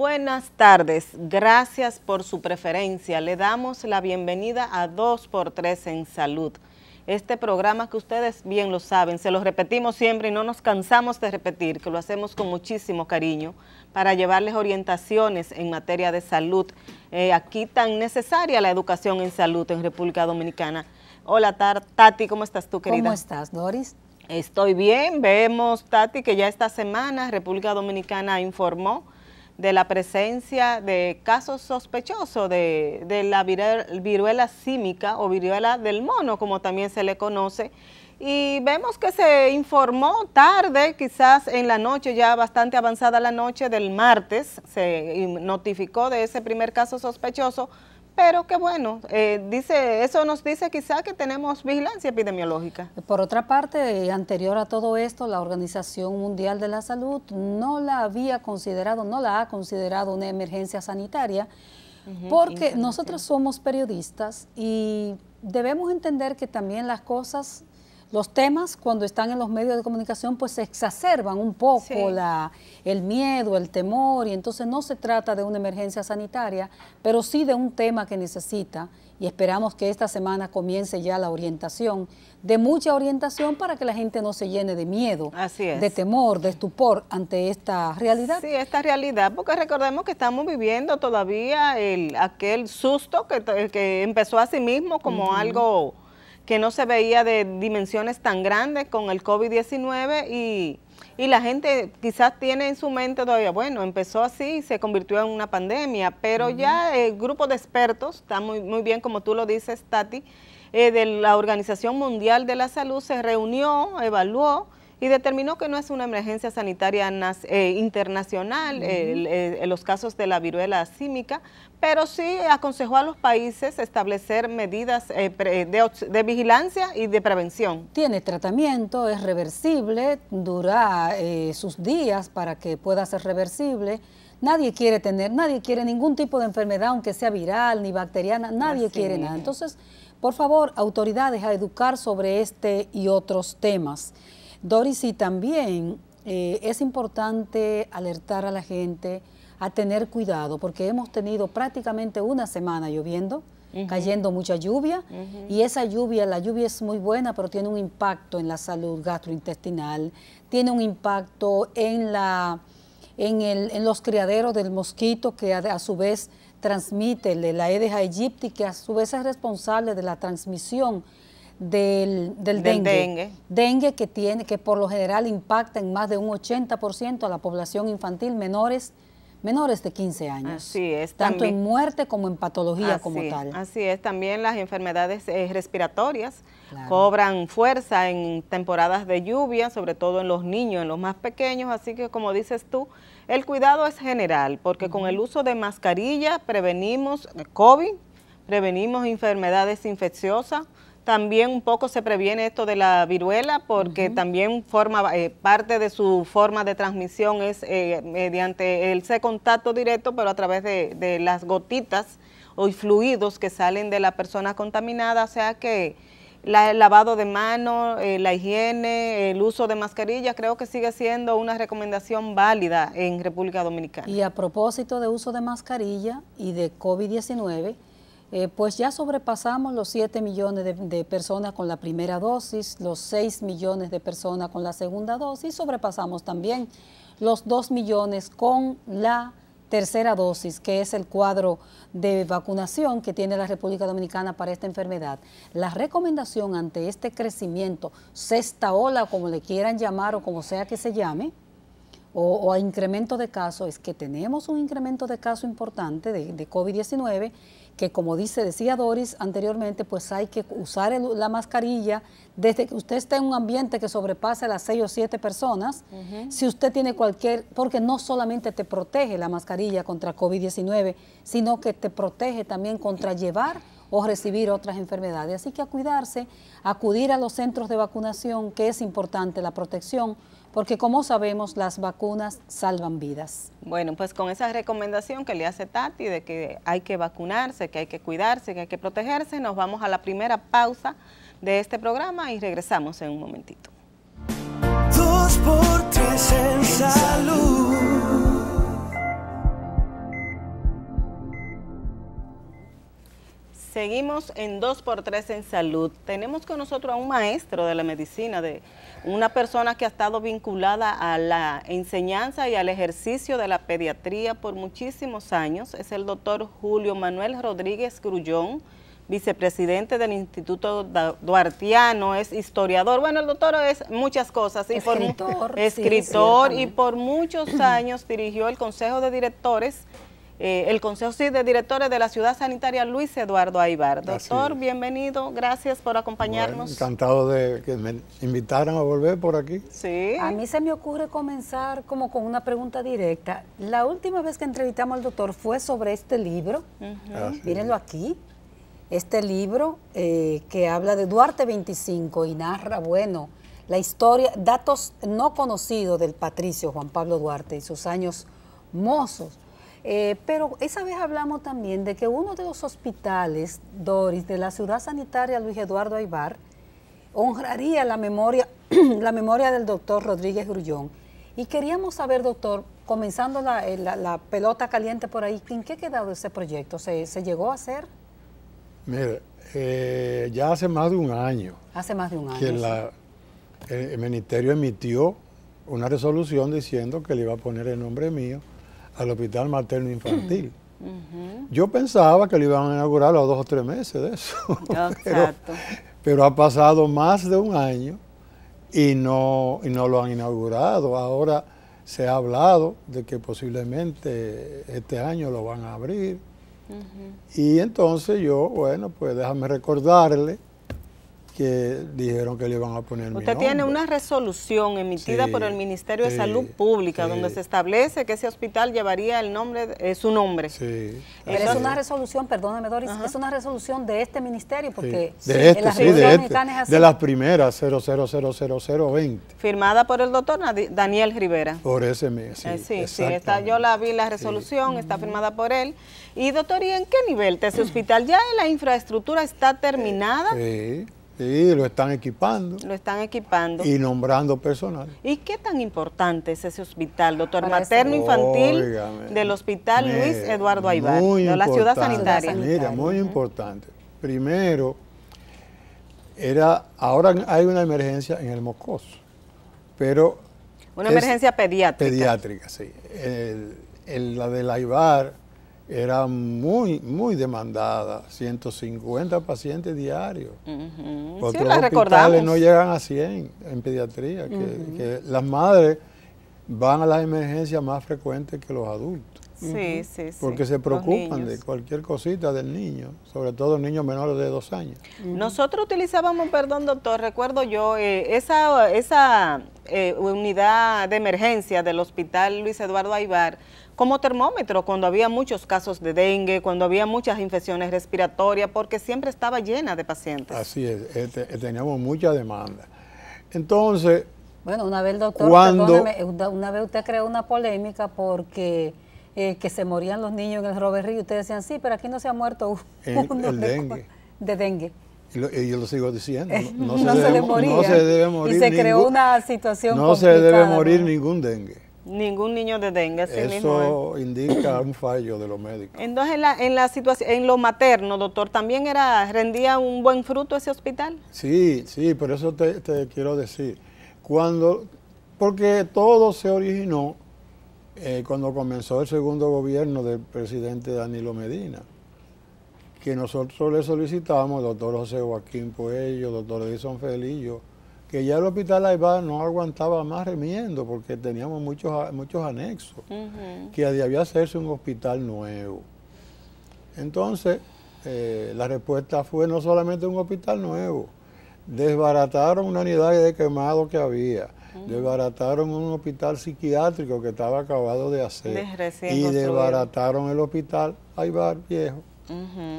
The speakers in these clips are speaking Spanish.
Buenas tardes, gracias por su preferencia. Le damos la bienvenida a 2x3 en Salud. Este programa que ustedes bien lo saben, se lo repetimos siempre y no nos cansamos de repetir, que lo hacemos con muchísimo cariño para llevarles orientaciones en materia de salud. Eh, aquí tan necesaria la educación en salud en República Dominicana. Hola Tati, ¿cómo estás tú querida? ¿Cómo estás Doris? Estoy bien, vemos Tati que ya esta semana República Dominicana informó de la presencia de casos sospechosos de, la viruela símica o viruela del mono, como también se le conoce, y vemos que se informó tarde, quizás en la noche, ya bastante avanzada la noche del martes, se notificó de ese primer caso sospechoso, pero que bueno, eh, dice, eso nos dice quizá que tenemos vigilancia epidemiológica. Por otra parte, anterior a todo esto, la Organización Mundial de la Salud no la había considerado, no la ha considerado una emergencia sanitaria, porque nosotros somos periodistas y debemos entender que también las cosas los temas cuando están en los medios de comunicación pues se exacerban un poco el miedo, el temor y entonces no se trata de una emergencia sanitaria, pero sí de un tema que necesita y esperamos que esta semana comience ya la orientación, de mucha orientación para que la gente no se llene de miedo, de temor, de estupor ante esta realidad. Sí, esta realidad, porque recordemos que estamos viviendo todavía el, aquel susto que, que empezó a sí mismo como algo que no se veía de dimensiones tan grandes con el COVID-19 y, y la gente quizás tiene en su mente todavía, bueno, empezó así y se convirtió en una pandemia, pero ya el grupo de expertos, está muy, muy bien como tú lo dices, Tati, eh, de la Organización Mundial de la Salud se reunió, evaluó y determinó que no es una emergencia sanitaria eh, internacional, los casos de la viruela símica, pero sí aconsejó a los países establecer medidas eh, de, vigilancia y de prevención. Tiene tratamiento, es reversible, dura eh, sus días para que pueda ser reversible. Nadie quiere tener, nadie quiere ningún tipo de enfermedad, aunque sea viral ni bacteriana, nadie quiere nada. Entonces, por favor, autoridades a educar sobre este y otros temas. Doris, y también eh, es importante alertar a la gente a tener cuidado, porque hemos tenido prácticamente una semana lloviendo, cayendo mucha lluvia, y esa lluvia, la lluvia es muy buena, pero tiene un impacto en la salud gastrointestinal, tiene un impacto en, la, en, el, en los criaderos del mosquito, que a, su vez transmite la Aedes aegypti, que a su vez es responsable de la transmisión del, dengue, dengue. que tiene, que por lo general impacta en más de un 80% a la población infantil menores menores de 15 años. Así es. Tanto en muerte como en patología como tal. Así es, también las enfermedades eh, respiratorias cobran fuerza en temporadas de lluvia, sobre todo en los niños, en los más pequeños, así que como dices tú, el cuidado es general, porque con el uso de mascarilla prevenimos eh, COVID, prevenimos enfermedades infecciosas, también un poco se previene esto de la viruela porque también forma eh, parte de su forma de transmisión es eh, mediante el contacto directo, pero a través de, las gotitas o fluidos que salen de la persona contaminada, o sea que el lavado de manos, eh, la higiene, el uso de mascarilla, creo que sigue siendo una recomendación válida en República Dominicana. Y a propósito de uso de mascarilla y de COVID-19, eh, pues ya sobrepasamos los 7 millones de, personas con la primera dosis, los 6 millones de personas con la segunda dosis, sobrepasamos también los 2 millones con la tercera dosis, que es el cuadro de vacunación que tiene la República Dominicana para esta enfermedad. La recomendación ante este crecimiento, sexta ola, como le quieran llamar o como sea que se llame, o, a incremento de casos, es que tenemos un incremento de casos importante de, de COVID-19 que como dice, decía Doris anteriormente, pues hay que usar la mascarilla desde que usted está en un ambiente que sobrepase las seis o siete personas, si usted tiene cualquier, porque no solamente te protege la mascarilla contra COVID-19, sino que te protege también contra llevar o recibir otras enfermedades. Así que a cuidarse, acudir a los centros de vacunación, que es importante la protección, porque como sabemos las vacunas salvan vidas. Bueno, pues con esa recomendación que le hace Tati de que hay que vacunarse, que hay que cuidarse, que hay que protegerse, nos vamos a la primera pausa de este programa y regresamos en un momentito. en salud. Seguimos en 2x3 en salud. Tenemos con nosotros a un maestro de la medicina, de una persona que ha estado vinculada a la enseñanza y al ejercicio de la pediatría por muchísimos años. Es el doctor Julio Manuel Rodríguez Grullón, vicepresidente del Instituto Duartiano, es historiador. Bueno, el doctor es muchas cosas. escritor. y por muchos años dirigió el Consejo de Directores eh, el Consejo de Directores de la Ciudad Sanitaria Luis Eduardo Aibar. Doctor, bienvenido, gracias por acompañarnos. encantado de que me invitaran a volver por aquí. Sí. A mí se me ocurre comenzar como con una pregunta directa. La última vez que entrevistamos al doctor fue sobre este libro, mírenlo aquí, este libro eh, que habla de Duarte 25 y narra, bueno, la historia, datos no conocidos del patricio Juan Pablo Duarte y sus años mozos. Eh, pero esa vez hablamos también de que uno de los hospitales, Doris, de la ciudad sanitaria Luis Eduardo Aibar honraría la memoria, la memoria del doctor Rodríguez Grullón. Y queríamos saber, doctor, comenzando la, eh, pelota caliente por ahí, ¿en qué ha quedado ese proyecto? ¿Se, llegó a hacer? Mire, eh, ya hace más de un año. Hace más de un año. Que el ministerio emitió una resolución diciendo que le iba a poner el nombre mío al hospital materno infantil. Mm. Yo pensaba que lo iban a inaugurar a los dos o tres meses de eso. pero, ha pasado más de un año y no, no lo han inaugurado. Ahora se ha hablado de que posiblemente este año lo van a abrir. Y entonces yo, bueno, pues déjame recordarle que dijeron que le iban a poner. Usted tiene una resolución emitida por el Ministerio de Salud Pública donde se establece que ese hospital llevaría el nombre, eh, su nombre. es una resolución, perdóname Doris, es una resolución de este ministerio porque de este, este, las de, de primeras 000020 Firmada por el doctor Daniel Rivera. Por ese mes. sí, eh, sí, está, yo la vi la resolución, está firmada por él. Y doctor, ¿y en qué nivel está ese hospital? ¿Ya la infraestructura está terminada? Sí. Sí, lo están equipando. Lo están equipando. Y nombrando personal. ¿Y qué tan importante es ese hospital, doctor? Materno Infantil del Hospital Luis Eduardo Aybar, de la ciudad sanitaria. Mira, muy importante. Primero, era, ahora hay una emergencia en el Moscoso, pero... Una emergencia pediátrica. Pediátrica, sí. la del Aibar era muy, muy demandada, 150 pacientes diarios. Uh Otros hospitales no llegan a 100 en pediatría, que, las madres van a las emergencias más frecuentes que los adultos. Sí, sí, sí. Porque se preocupan de cualquier cosita del niño, sobre todo niños menores de dos años. Nosotros utilizábamos, perdón doctor, recuerdo yo, eh, esa, esa eh, unidad de emergencia del hospital Luis Eduardo Aibar, como termómetro cuando había muchos casos de dengue, cuando había muchas infecciones respiratorias, porque siempre estaba llena de pacientes. Así es, eh, eh, teníamos mucha demanda. Entonces... Bueno, una vez, doctor, cuando, una vez usted creó una polémica porque... Eh, que se morían los niños en el Robert Río. Ustedes decían, sí, pero aquí no se ha muerto un... de, dengue. de, dengue. Y, yo lo sigo diciendo, no, se, le No se debe morir. Y se creó una situación No se debe morir ningún dengue. Ningún niño de dengue, Eso indica un fallo de los médicos. Entonces, en la, en la situación, en lo materno, doctor, ¿también era rendía un buen fruto ese hospital? Sí, sí, por eso te, quiero decir. Cuando, porque todo se originó eh, cuando comenzó el segundo gobierno del presidente Danilo Medina, que nosotros le solicitamos, doctor José Joaquín Puello, doctor Edison Felillo, que ya el hospital Aibar no aguantaba más remiendo porque teníamos muchos, muchos anexos, que había que hacerse un hospital nuevo. Entonces, eh, la respuesta fue no solamente un hospital nuevo, desbarataron una unidad de quemado que había, desbarataron un hospital psiquiátrico que estaba acabado de hacer y desbarataron el hospital Aibar Viejo.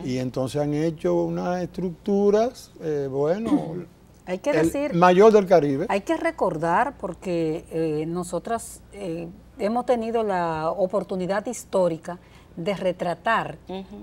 Y entonces han hecho unas estructuras, eh, bueno... Hay que decir, mayor del Caribe. Hay que recordar, porque nosotros eh, nosotras eh, hemos tenido la oportunidad histórica de retratar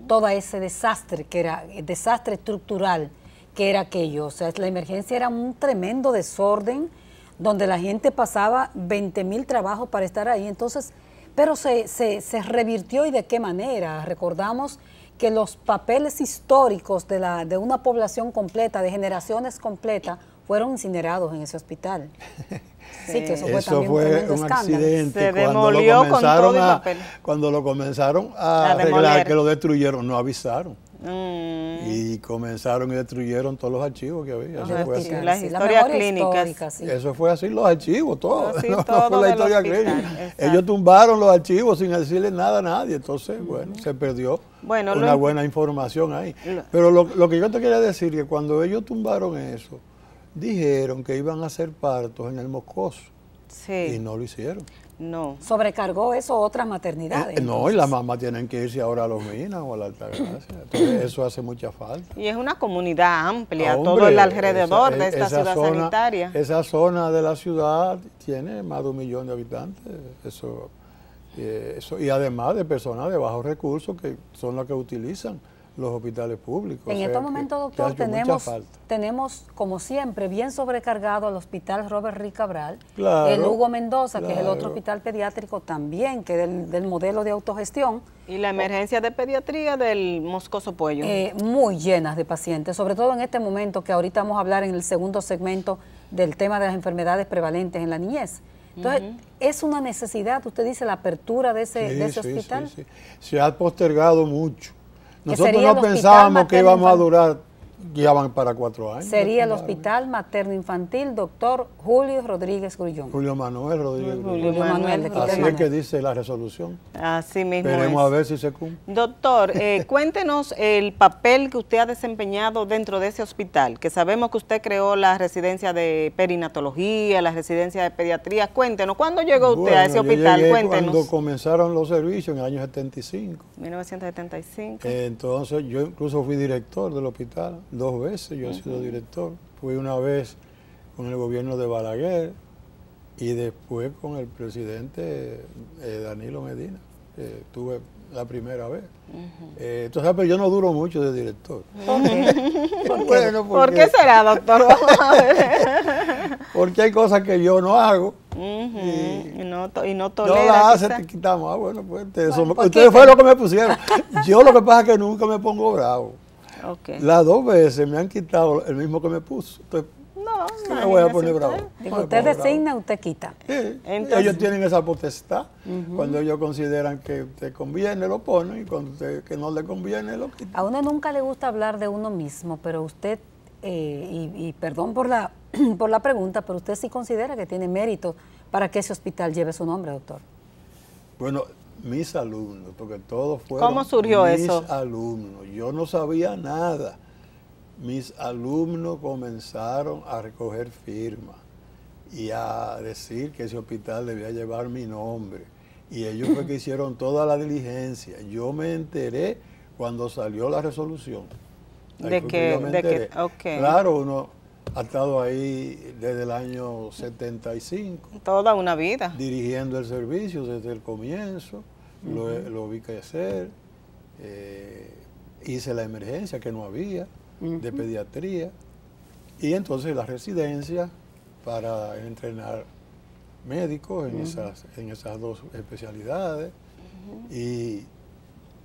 todo ese desastre que era, desastre estructural que era aquello. O sea, la emergencia era un tremendo desorden donde la gente pasaba 20 mil trabajos para estar ahí. Entonces, pero se, se, se revirtió y de qué manera. Recordamos que los papeles históricos de, la, de una población completa, de generaciones completas, fueron incinerados en ese hospital. Sí, eso fue, también un, accidente. Se cuando lo comenzaron a, Cuando lo comenzaron a arreglar, que lo destruyeron, no avisaron. Mm. Y comenzaron y destruyeron todos los archivos que había. Eso fue así. Las historias clínicas. Eso fue así, los archivos, todo. Ellos tumbaron los archivos sin decirle nada a nadie. Entonces, bueno, se perdió una buena información ahí. Pero lo, lo, que yo te quería decir es que cuando ellos tumbaron eso, dijeron que iban a hacer partos en el Moscoso. Y no lo hicieron. No. ¿Sobrecargó eso otras maternidades? Eh, no, y las mamás tienen que irse ahora a los Minas o a la alta gracia eso hace mucha falta. Y es una comunidad amplia, todo el alrededor de esta ciudad sanitaria. Esa zona de la ciudad tiene más de un millón de habitantes. Eso, eh, eso, y además de personas de bajos recursos que son las que utilizan los hospitales públicos. En estos momentos, doctor, tenemos, tenemos, como siempre, bien sobrecargado al hospital Robert Rick Cabral, el Hugo Mendoza, que es el otro hospital pediátrico también, que del, del modelo de autogestión. Y la emergencia de pediatría del Moscoso Pollo. Eh, muy llenas de pacientes, sobre todo en este momento que ahorita vamos a hablar en el segundo segmento del tema de las enfermedades prevalentes en la niñez. Entonces, ¿es una necesidad, usted dice, la apertura de ese, sí, de ese sí, hospital? Sí, Se ha postergado mucho nosotros no pensábamos que íbamos a durar ya para cuatro años. Sería el Hospital Materno Infantil Doctor Julio Rodríguez Grullón. Julio Manuel Rodríguez Grullón. Julio Manuel, Así es que dice la resolución. Así mismo Veremos a ver si se cumple. Doctor, eh, cuéntenos el papel que usted ha desempeñado dentro de ese hospital, que sabemos que usted creó la residencia de perinatología, la residencia de pediatría. Cuéntenos, ¿cuándo llegó usted a ese hospital? cuéntenos. cuando comenzaron los servicios, en el año 75. 1975. entonces, yo incluso fui director del hospital dos veces, yo he sido director. Fui una vez con el gobierno de Balaguer y después con el presidente eh, Danilo Medina. tuve la primera vez. entonces, eh, pero yo no duro mucho de director. ¿Por qué, porque, ¿Por qué será, doctor? porque hay cosas que yo no hago. y, no, y no te quitamos. Ah, pues, ustedes fue lo que me pusieron. yo lo que pasa es que nunca me pongo bravo. Las dos veces me han quitado el mismo que me puso. Entonces, no, no voy a poner bravo. usted designa, usted quita. ellos tienen esa potestad. Cuando ellos consideran que te conviene, lo ponen. Y cuando que no le conviene, lo quitan. A uno nunca le gusta hablar de uno mismo, pero usted, eh, y, perdón por la, por la pregunta, pero usted sí considera que tiene mérito para que ese hospital lleve su nombre, doctor. Bueno, mis alumnos, porque todos fueron ¿Cómo surgió mis alumnos. Yo no sabía nada. Mis alumnos comenzaron a recoger firmas y a decir que ese hospital debía llevar mi nombre. Y ellos fue que hicieron toda la diligencia. Yo me enteré cuando salió la resolución. de que, que claro, uno ha estado ahí desde el año 75. Toda una vida. Dirigiendo el servicio desde el comienzo. lo, lo, vi crecer. Eh, hice la emergencia que no había de pediatría. Y entonces la residencia para entrenar médicos en, esas, en esas dos especialidades. Y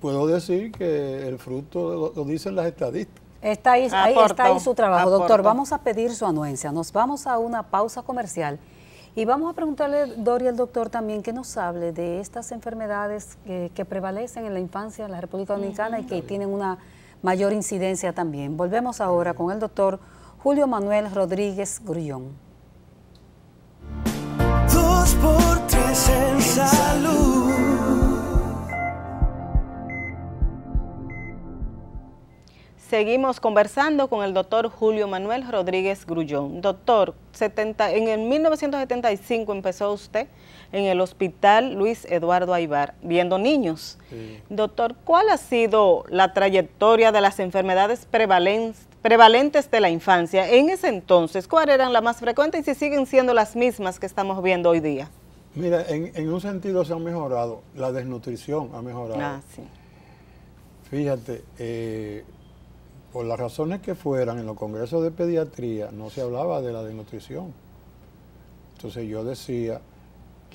puedo decir que el fruto lo dicen las estadísticas Está ahí, está su trabajo. Doctor, vamos a pedir su anuencia. Nos vamos a una pausa comercial y vamos a preguntarle, Dori, al doctor también que nos hable de estas enfermedades que, prevalecen en la infancia en la República Dominicana y que tienen una mayor incidencia también. Volvemos ahora con el doctor Julio Manuel Rodríguez Grullón. Dos por tres en salud. Seguimos conversando con el doctor Julio Manuel Rodríguez Grullón. Doctor, en el 1975 empezó usted en el hospital Luis Eduardo Aibar, viendo niños. Doctor, ¿cuál ha sido la trayectoria de las enfermedades prevalentes, de la infancia? En ese entonces, ¿cuáles eran las más frecuentes y si siguen siendo las mismas que estamos viendo hoy día? Mira, en, un sentido se ha mejorado, la desnutrición ha mejorado. Ah, sí. Fíjate, eh, por las razones que fueran, en los congresos de pediatría no se hablaba de la desnutrición. Entonces yo decía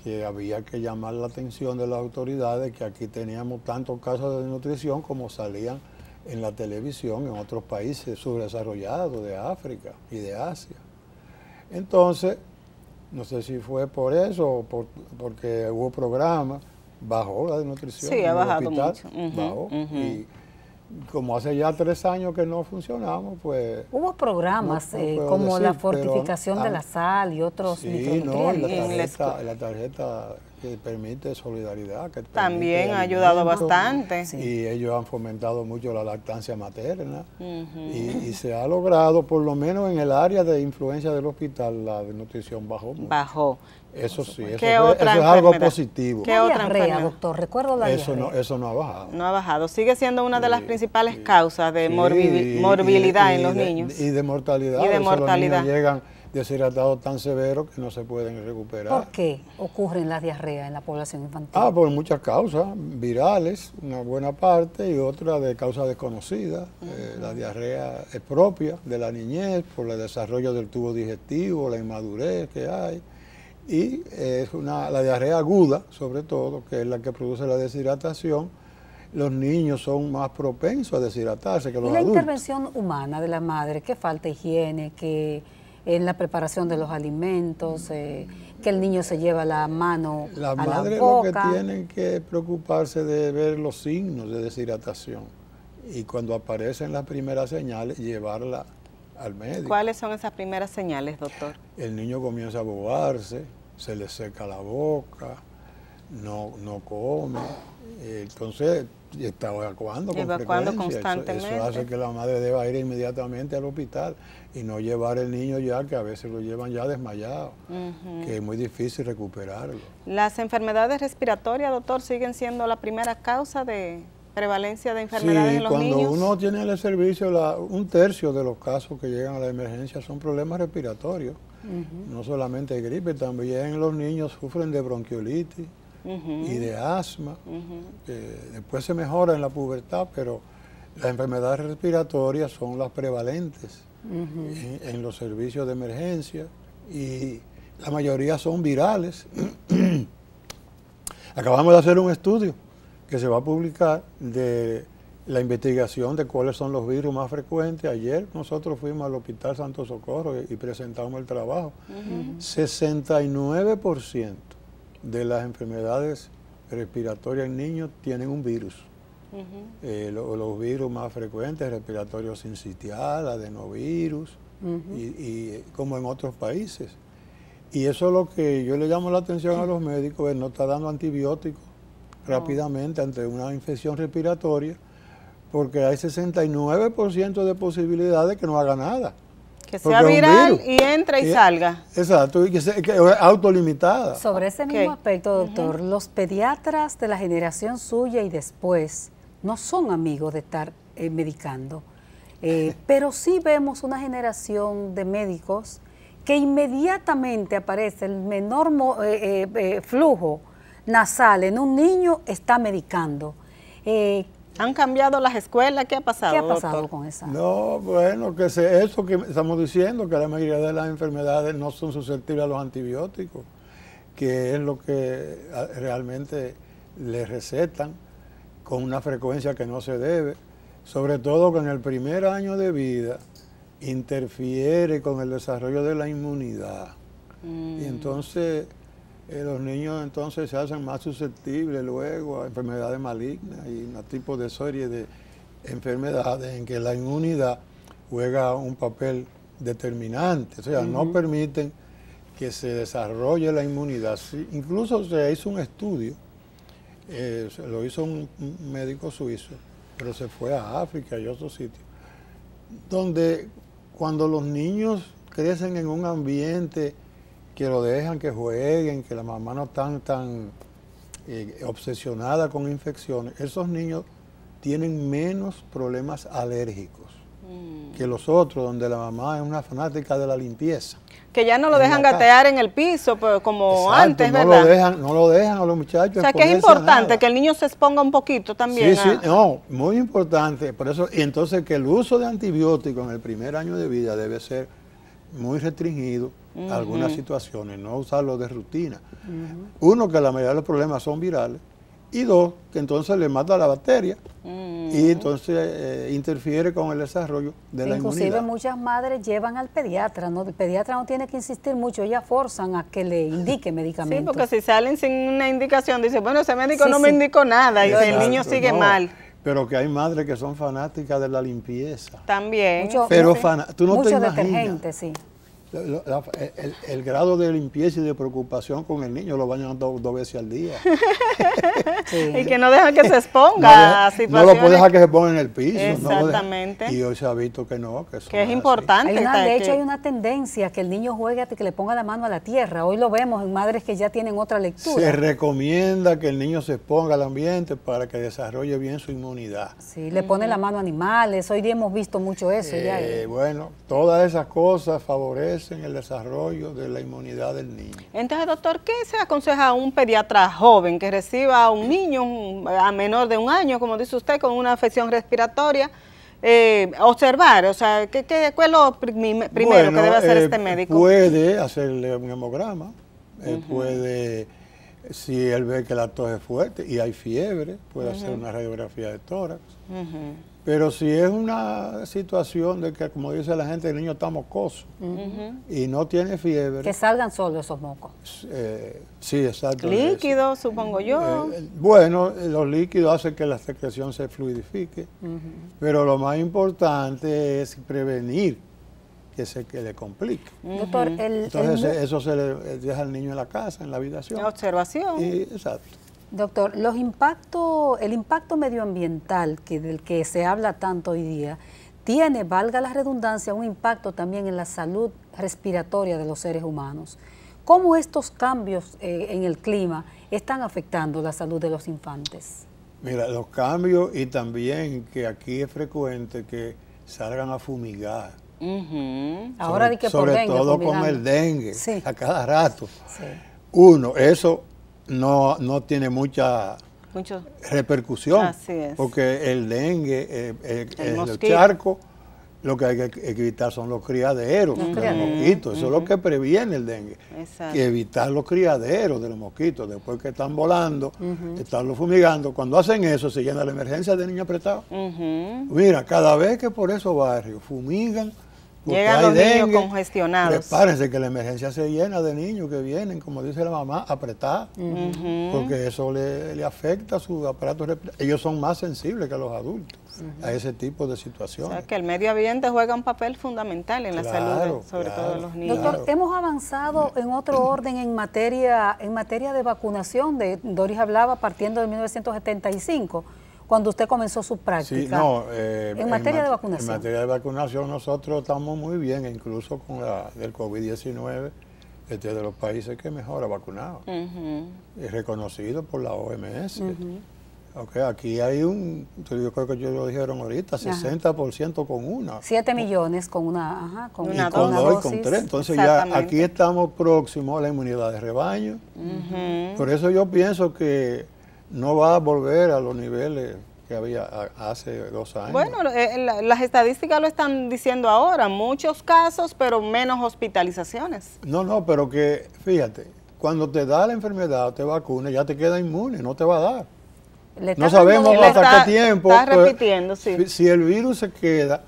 que había que llamar la atención de las autoridades que aquí teníamos tantos casos de desnutrición como salían en la televisión en otros países subdesarrollados de África y de Asia. Entonces, no sé si fue por eso o porque hubo programas, bajó la desnutrición. Sí, ha bajado mucho. bajó, y, como hace ya tres años que no funcionamos, pues... Hubo programas eh, como la fortificación de la sal y otros... Sí, no, la tarjeta que permite solidaridad. Que También ha ayudado bastante. Y ellos han fomentado mucho la lactancia materna. y, se ha logrado, por lo menos en el área de influencia del hospital, la desnutrición bajó. Mucho. Bajó. Eso sí, eso, es algo positivo. ¿Qué otra doctor? Recuerdo la eso no, eso no ha bajado. No ha bajado. Sigue siendo una de las principales causas de morbilidad en los niños. Y de mortalidad. Y de mortalidad deshidratados tan severo que no se pueden recuperar. ¿Por qué ocurren las diarreas en la población infantil? Ah, por muchas causas, virales, una buena parte, y otra de causa desconocida. Eh, la diarrea es propia de la niñez, por el desarrollo del tubo digestivo, la inmadurez que hay. Y es una, la diarrea aguda, sobre todo, que es la que produce la deshidratación, los niños son más propensos a deshidratarse que los ¿Y la intervención humana de la madre, que falta higiene, que en la preparación de los alimentos, eh, que el niño se lleva la mano la a la lo que tienen que preocuparse de ver los signos de deshidratación y cuando aparecen las primeras señales, llevarla al médico. ¿Cuáles son esas primeras señales, doctor? El niño comienza a bobarse, se le seca la boca, no, no come. Entonces, y está evacuando, con constantemente. Eso, hace que la madre deba ir inmediatamente al hospital y no llevar el niño ya, que a veces lo llevan ya desmayado, que es muy difícil recuperarlo. Las enfermedades respiratorias, doctor, siguen siendo la primera causa de prevalencia de enfermedades en los niños. Cuando uno tiene el servicio, un tercio de los casos que llegan a la emergencia son problemas respiratorios. No solamente gripe, también los niños sufren de bronquiolitis, y de asma. Eh, después se mejora en la pubertad, pero las enfermedades respiratorias son las prevalentes en, los servicios de emergencia y la mayoría son virales. Acabamos de hacer un estudio que se va a publicar de la investigación de cuáles son los virus más frecuentes. Ayer nosotros fuimos al Hospital Santo Socorro y, presentamos el trabajo. 69% de las enfermedades respiratorias en niños tienen un virus. Eh, los virus más frecuentes, sin sitial, adenovirus, y, eh, como en otros países. Y eso es lo que yo le llamo la atención a los médicos, es no está dando antibióticos rápidamente ante una infección respiratoria, porque hay 69% de posibilidades de que no haga nada. Que sea viral y entra y, salga. Exacto, y que, sea, autolimitada. Sobre ese mismo aspecto, doctor, los pediatras de la generación suya y después no son amigos de estar eh, medicando, eh, pero sí vemos una generación de médicos que inmediatamente aparece el menor eh, flujo nasal en un niño está medicando. ¿Han cambiado las escuelas? ¿Qué ha pasado? ¿Qué ha pasado con esa? No, bueno, que se, eso que estamos diciendo, que la mayoría de las enfermedades no son susceptibles a los antibióticos, que es lo que realmente le recetan con una frecuencia que no se debe, sobre todo que en el primer año de vida interfiere con el desarrollo de la inmunidad. Y mm. entonces eh, los niños entonces se hacen más susceptibles luego a enfermedades malignas y un tipo de serie de enfermedades en que la inmunidad juega un papel determinante, o sea, no permiten que se desarrolle la inmunidad. incluso se hizo un estudio, eh, lo hizo un, médico suizo, pero se fue a África y a otros sitios, donde cuando los niños crecen en un ambiente que lo dejan, que jueguen, que la mamá no está tan eh, obsesionada con infecciones, esos niños tienen menos problemas alérgicos mm. que los otros, donde la mamá es una fanática de la limpieza. Que ya no lo dejan gatear en el piso pues, como antes, no Lo dejan, no lo dejan a los muchachos. O sea, que es importante que el niño se exponga un poquito también. Sí, sí, no, muy importante. Por eso, y entonces que el uso de antibióticos en el primer año de vida debe ser muy restringido algunas situaciones, no usarlo de rutina. Uno, que la mayoría de los problemas son virales, y dos, que entonces le mata la bacteria y entonces eh, eh, interfiere con el desarrollo de la inmunidad. Inclusive muchas madres llevan al pediatra, ¿no? El pediatra no tiene que insistir mucho, ellas forzan a que le indique medicamentos. Sí, porque si salen sin una indicación, dice, bueno, ese médico no me indicó nada y el niño sigue mal. Pero que hay madres que son fanáticas de la limpieza. También. pero fan, tú no sí el, grado de limpieza y de preocupación con el niño lo bañan dos, veces al día. Y que no dejan que se exponga no, No lo puede dejar que se ponga en el piso. Exactamente. y hoy se ha visto que no. Que, es importante. de hecho, hay una tendencia que el niño juegue hasta que le ponga la mano a la tierra. Hoy lo vemos en madres que ya tienen otra lectura. Se recomienda que el niño se exponga al ambiente para que desarrolle bien su inmunidad. Sí, le pone la mano a animales. Hoy día hemos visto mucho eso. Eh, eh. Bueno, todas esas cosas favorecen en el desarrollo de la inmunidad del niño. Entonces, doctor, ¿qué se aconseja a un pediatra joven que reciba a un niño a menor de un año, como dice usted, con una afección respiratoria? Eh, observar, o sea, ¿qué, qué, cuál es lo primero que debe hacer eh, este médico? Puede hacerle un hemograma, eh, puede, si él ve que la tos es fuerte y hay fiebre, puede hacer una radiografía de tórax. Pero si es una situación de que, como dice la gente, el niño está mocoso y no tiene fiebre. Que salgan solo esos mocos. Eh, sí, exacto. Líquidos, eh, supongo yo. Eh, bueno, los líquidos hacen que la secreción se fluidifique, pero lo más importante es prevenir que se le complique. Doctor, el, Entonces eso se le deja al niño en la casa, en la habitación. La observación. Y, exacto. Doctor, los impacto, el impacto medioambiental que, del que se habla tanto hoy día tiene, valga la redundancia, un impacto también en la salud respiratoria de los seres humanos. ¿Cómo estos cambios eh, en el clima están afectando la salud de los infantes? Mira, los cambios y también que aquí es frecuente que salgan a fumigar. Ahora de que por sobre todo con el dengue, a cada rato. Uno, eso no, no tiene mucha repercusión. Porque el dengue, eh, eh, el, charco, lo que hay que evitar son los criaderos los de los mosquitos. Eso es lo que previene el dengue. Exacto. Y evitar los criaderos de los mosquitos. Después que están volando, están los fumigando. Cuando hacen eso, se llena la emergencia de niños apretados. Mira, cada vez que por esos barrios fumigan Llegan los niños congestionados. Prepárense que la emergencia se llena de niños que vienen, como dice la mamá, apretar, porque eso le, afecta a su aparato Ellos son más sensibles que los adultos a ese tipo de situaciones. O sea, que el medio ambiente juega un papel fundamental en la salud, sobre todo de los niños. Doctor, hemos avanzado en otro orden en materia, en materia de vacunación, de Doris hablaba partiendo de 1975 cuando usted comenzó su práctica. Eh, en materia de vacunación. En materia de vacunación nosotros estamos muy bien, incluso con la del COVID-19, este de los países que mejor ha vacunado. Es reconocido por la OMS. aquí hay un, yo creo que ellos lo dijeron ahorita, 60% con una. 7 millones con una, ajá, con, con dos, dosis. con tres. Entonces ya aquí estamos próximos a la inmunidad de rebaño. Por eso yo pienso que no va a volver a los niveles que había hace dos años. Bueno, eh, las estadísticas lo están diciendo ahora, muchos casos, pero menos hospitalizaciones. No, no, pero que, fíjate, cuando te da la enfermedad, te vacunas, ya te queda inmune, no te va a dar. no sabemos hasta qué tiempo. Pues, repitiendo, sí. si, el virus se queda,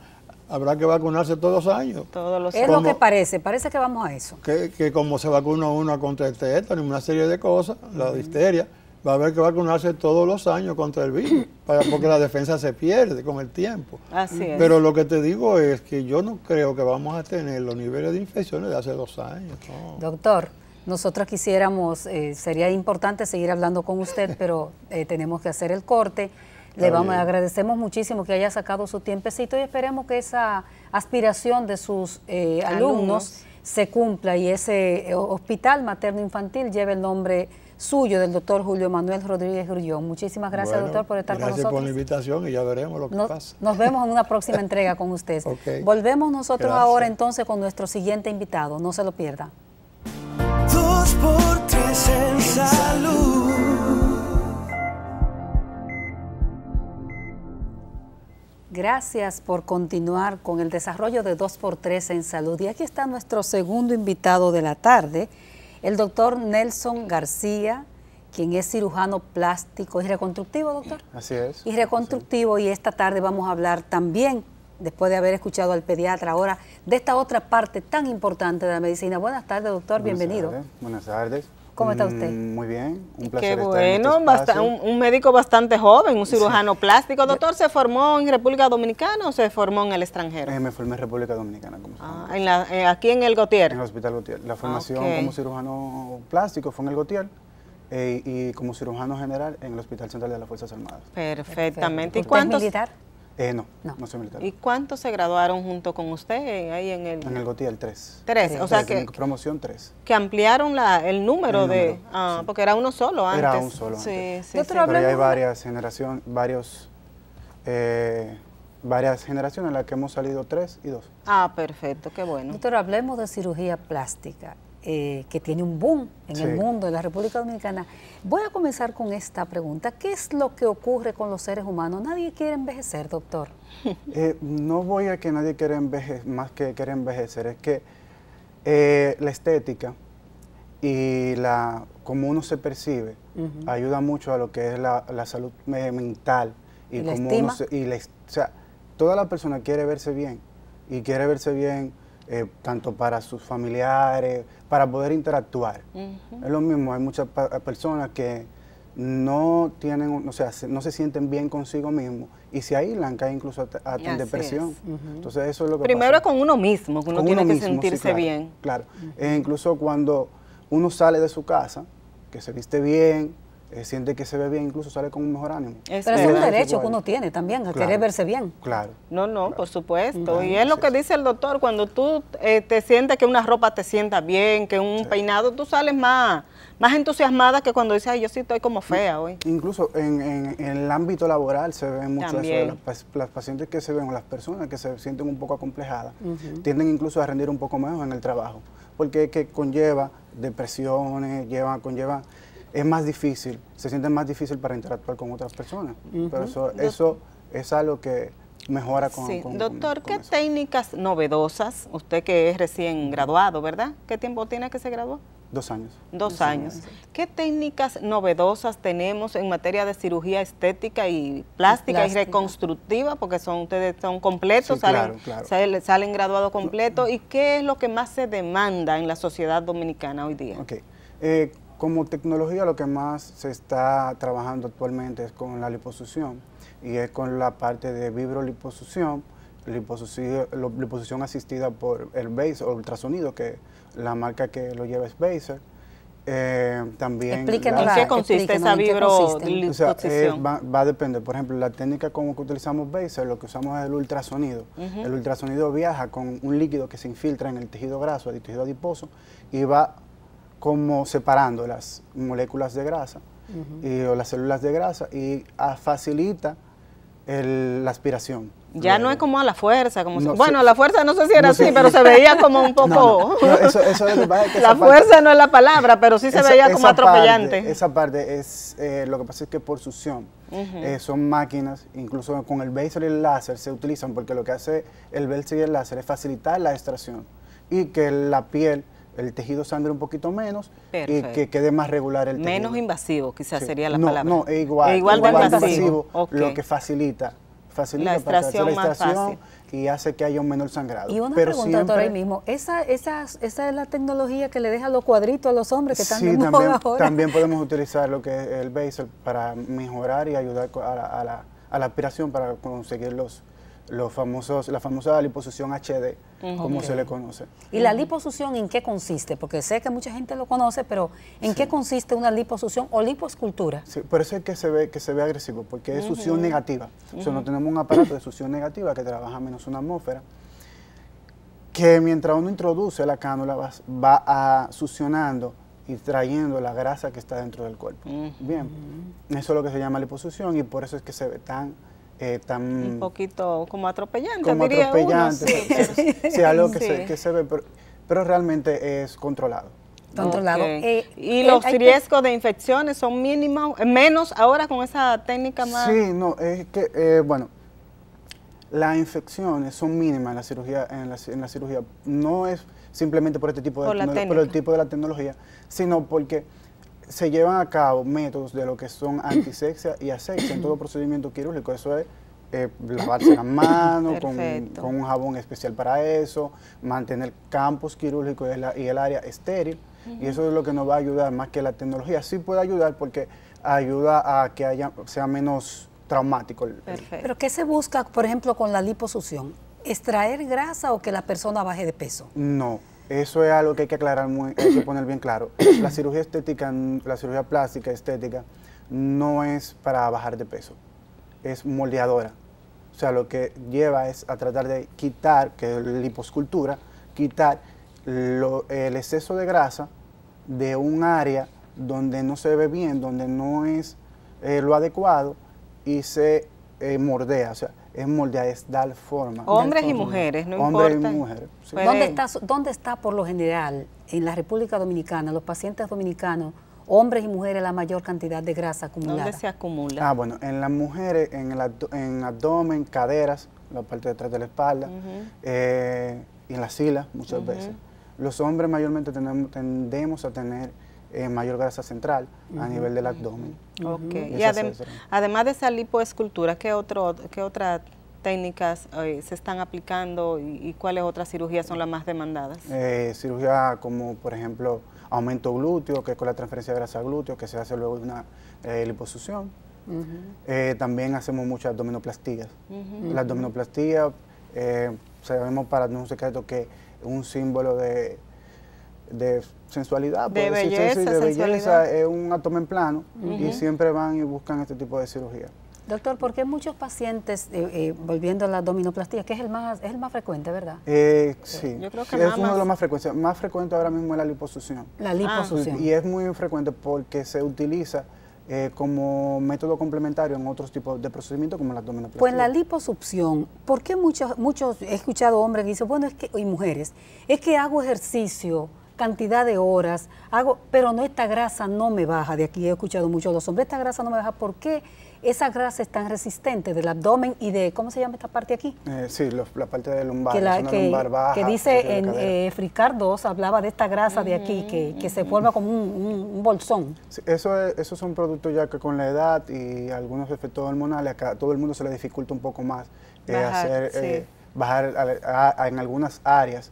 habrá que vacunarse todos los años. Todos los años. Es lo que parece, parece que vamos a eso. Que, como se vacuna uno contra el este, tétano este, una serie de cosas, la difteria, va a haber que vacunarse todos los años contra el virus, porque la defensa se pierde con el tiempo. Así es. Pero lo que te digo es que yo no creo que vamos a tener los niveles de infecciones de hace dos años. Doctor, nosotros quisiéramos, eh, sería importante seguir hablando con usted, pero eh, tenemos que hacer el corte. Le vamos, agradecemos muchísimo que haya sacado su tiempecito y esperemos que esa aspiración de sus eh, alumnos se cumpla y ese hospital materno infantil lleve el nombre suyo del doctor Julio Manuel Rodríguez Grullón. Muchísimas gracias, doctor, por estar con nosotros. Gracias por la invitación y ya veremos lo que pasa. Nos vemos en una próxima entrega con ustedes. Volvemos nosotros ahora entonces con nuestro siguiente invitado. No se lo pierda. por en salud. Gracias por continuar con el desarrollo de 2x3 en salud. Y aquí está nuestro segundo invitado de la tarde, el doctor Nelson García, quien es cirujano plástico y reconstructivo, doctor. Así es. Y reconstructivo, y esta tarde vamos a hablar también, después de haber escuchado al pediatra ahora, de esta otra parte tan importante de la medicina. Buenas tardes, doctor, bienvenido. Buenas tardes. ¿Cómo está usted? Mm, muy bien, un placer. Qué bueno, este un, médico bastante joven, un cirujano plástico. Doctor, ¿se formó en República Dominicana o se formó en el extranjero? Eh, me formé en República Dominicana. Como ah, eh, aquí en el Gotier? En el Hospital Gotier. La formación como cirujano plástico fue en el Gotier eh, y como cirujano general en el Hospital Central de las Fuerzas Armadas. Perfectamente. ¿Y cuántos, militar? Eh, no, no, soy militar. ¿Y cuántos se graduaron junto con usted eh, ahí en el...? En el Gotiel, el ¿Tres? o sea que... En promoción tres. que ampliaron la, el número de... Ah, porque era uno solo antes. Era uno solo sí, antes. Sí, sí, Pero ya hay varias generaciones, varios... Eh, varias generaciones en las que hemos salido tres y dos. Ah, perfecto, qué bueno. Doctor, hablemos de cirugía plástica. Eh, que tiene un boom en el mundo, en la República Dominicana. Voy a comenzar con esta pregunta. ¿Qué es lo que ocurre con los seres humanos? Nadie quiere envejecer, doctor. Eh, no voy a que nadie quiera envejecer, más que quiera envejecer, es que eh, la estética y la cómo uno se percibe ayuda mucho a lo que es la, salud mental y, uno toda la persona quiere verse bien y quiere verse bien eh, tanto para sus familiares, para poder interactuar. Es lo mismo, hay muchas eh, personas que no tienen, o sea, no se sienten bien consigo mismo y se aíslan, caen incluso hasta en depresión. Entonces eso es lo que Primero con uno mismo, que uno tiene que sentirse bien. Claro, e incluso cuando uno sale de su casa, que se viste bien, eh, siente que se ve bien, incluso sale con un mejor ánimo. Pero es un derecho que uno tiene también, a querer verse bien. Claro. No, no, por supuesto. y es lo que dice el doctor, cuando tú eh, te sientes que una ropa te sienta bien, que un peinado, tú sales más, más entusiasmada que cuando dices, yo sí estoy como fea hoy. Incluso en, el ámbito laboral se ve mucho eso las, pacientes que se ven o las personas que se sienten un poco acomplejadas, tienden incluso a rendir un poco menos en el trabajo, porque es que conlleva depresiones, lleva, conlleva es más difícil, se siente más difícil para interactuar con otras personas. Pero eso, eso es algo que mejora con... Sí. Doctor, ¿qué técnicas novedosas, usted que es recién graduado, ¿verdad? ¿Qué tiempo tiene que se graduó? Dos años. Dos, años. ¿Qué técnicas novedosas tenemos en materia de cirugía estética y plástica, y reconstructiva? Porque son ustedes son completos, salen, salen, graduados completos. ¿Y qué es lo que más se demanda en la sociedad dominicana hoy día? Okay. Eh, como tecnología lo que más se está trabajando actualmente es con la liposucción y es con la parte de vibroliposucción, liposucción, liposucción asistida por el base o ultrasonido, que la marca que lo lleva es Baser. Eh, también Explíquenos ¿En qué consiste esa vibroliposucción? O sea, eh, va, a depender, por ejemplo, la técnica como que utilizamos Baser, lo que usamos es el ultrasonido. El ultrasonido viaja con un líquido que se infiltra en el tejido graso, el tejido adiposo, y va como separando las moléculas de grasa y, eh, o las células de grasa y ah, facilita la aspiración. Ya no es como a la fuerza, como bueno, la fuerza no sé si era así, pero se veía como un poco... la fuerza no es la palabra, pero sí se veía como atropellante. esa parte es, eh, lo que pasa es que por succión, eh, son máquinas, incluso con el Baser y el láser se utilizan porque lo que hace el belser y el láser es facilitar la extracción y que la piel el tejido sangre un poquito menos y que quede más regular el tejido. Menos invasivo, quizás sería la palabra. No, es igual, e invasivo, lo que facilita, facilita la extracción, y hace que haya un menor sangrado. Y una Pero pregunta ahora mismo, ¿esa, es la tecnología que le deja los cuadritos a los hombres que están sí, también, ahora? también podemos utilizar lo que es el basel para mejorar y ayudar a la, a la aspiración para conseguir los, los famosos, la famosa liposucción HD, como se le conoce. ¿Y la liposucción en qué consiste? Porque sé que mucha gente lo conoce, pero ¿en qué consiste una liposucción o liposcultura? Sí, por eso es que se ve, que se ve agresivo, porque es succión negativa. O sea, no tenemos un aparato de succión negativa que trabaja menos una atmósfera, que mientras uno introduce la cánula va, va a, succionando y trayendo la grasa que está dentro del cuerpo. Bien, eso es lo que se llama liposucción y por eso es que se ve tan eh, Un poquito como atropellante, como atropellante, pues, sí. algo que, se, ve, pero, realmente es controlado. Controlado. Eh, y eh, los riesgos de infecciones son mínimos, menos ahora con esa técnica más... Sí, no, es que, bueno, las infecciones son mínimas en la cirugía, en la, cirugía. No es simplemente por este tipo de por el tipo de la tecnología, sino porque se llevan a cabo métodos de lo que son antisexia y asexia en todo procedimiento quirúrgico. Eso es eh, lavarse las manos con, un jabón especial para eso, mantener campos quirúrgicos y, el, área estéril. Y eso es lo que nos va a ayudar más que la tecnología. Sí puede ayudar porque ayuda a que haya, sea menos traumático. Perfecto. Pero ¿qué se busca, por ejemplo, con la liposucción? ¿Extraer grasa o que la persona baje de peso? No eso es algo que hay que aclarar muy, hay que poner bien claro. La cirugía estética, la cirugía plástica estética, no es para bajar de peso, es moldeadora. O sea, lo que lleva es a tratar de quitar, que es la liposcultura, quitar el exceso de grasa de un área donde no se ve bien, donde no es eh, lo adecuado y se eh, mordea. O sea, es moldear, es dar forma. Hombres y mujeres, no Hombres y mujeres. Pues, ¿Dónde, está, ¿Dónde está por lo general en la República Dominicana los pacientes dominicanos, hombres y mujeres, la mayor cantidad de grasa acumulada? ¿Dónde se acumula? Ah, bueno, en las mujeres, en, el en abdomen, caderas, la parte de atrás de la espalda, eh, y en las silas muchas veces. Los hombres mayormente tendemos a tener en eh, mayor grasa central a nivel del abdomen. Y, además de esa pues, lipoescultura, ¿qué, otras técnicas eh, se están aplicando y, cuáles otras cirugías son las más demandadas? Eh, cirugía como, por ejemplo, aumento glúteo, que es con la transferencia de grasa glúteo, que se hace luego de una liposucción. también hacemos muchas abdominoplastías. La abdominoplastía, sabemos para no un secreto que es un símbolo de de sensualidad, de belleza, de belleza es un atome en plano y siempre van y buscan este tipo de cirugía. Doctor, ¿por qué muchos pacientes, eh, eh, volviendo a la dominoplastía, que es el más, es el más frecuente, verdad? Eh, sí, es uno de los más frecuentes. Más frecuente ahora mismo es la liposucción. La liposucción. Ah. Y es muy frecuente porque se utiliza como método complementario en otros tipos de procedimientos como la dominoplastía. Pues la liposucción, ¿por qué muchos, muchos he escuchado hombres que dicen, bueno, es que, y mujeres, es que hago ejercicio, cantidad de horas, hago, pero no, esta grasa no me baja. De aquí he escuchado mucho los hombres, esta grasa no me baja. ¿Por qué esa grasa es tan resistente del abdomen y de, ¿cómo se llama esta parte aquí? Eh, sí, la parte de lumbar, que, dice en eh, hablaba de esta grasa de aquí, que, se forma como un, bolsón. eso es, esos son productos ya que con la edad y algunos efectos hormonales, acá todo el mundo se le dificulta un poco más eh, bajar, hacer, eh, bajar en algunas áreas,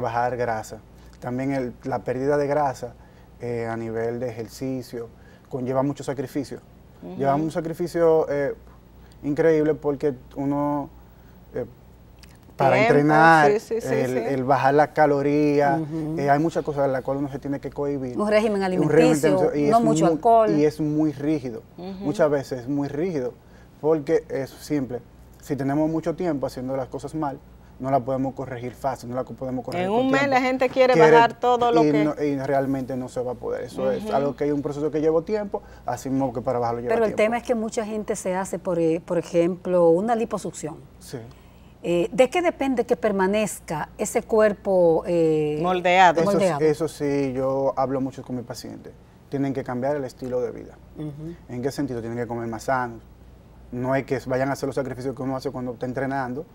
bajar grasa. También la pérdida de grasa eh, a nivel de ejercicio conlleva mucho sacrificio. Lleva un sacrificio eh, increíble porque uno, eh, para entrenar, el, bajar la caloría hay muchas cosas de las cuales uno se tiene que cohibir. Un régimen alimenticio, no mucho alcohol. Y es muy rígido, muchas veces es muy rígido, porque es simple, si tenemos mucho tiempo haciendo las cosas mal, no la podemos corregir fácil, no la podemos corregir. En un mes la gente quiere, bajar todo lo que... y realmente no se va a poder. Eso es algo que hay un proceso que lleva tiempo, así mismo que para bajarlo lleva Pero el tema es que mucha gente se hace, por, eh, por ejemplo, una liposucción. Sí. Eh, ¿De qué depende que permanezca ese cuerpo eh, moldeado? Eso, sí, yo hablo mucho con mis pacientes. Tienen que cambiar el estilo de vida. ¿En qué sentido? Tienen que comer más sano, no es que vayan a hacer los sacrificios que uno hace cuando está entrenando,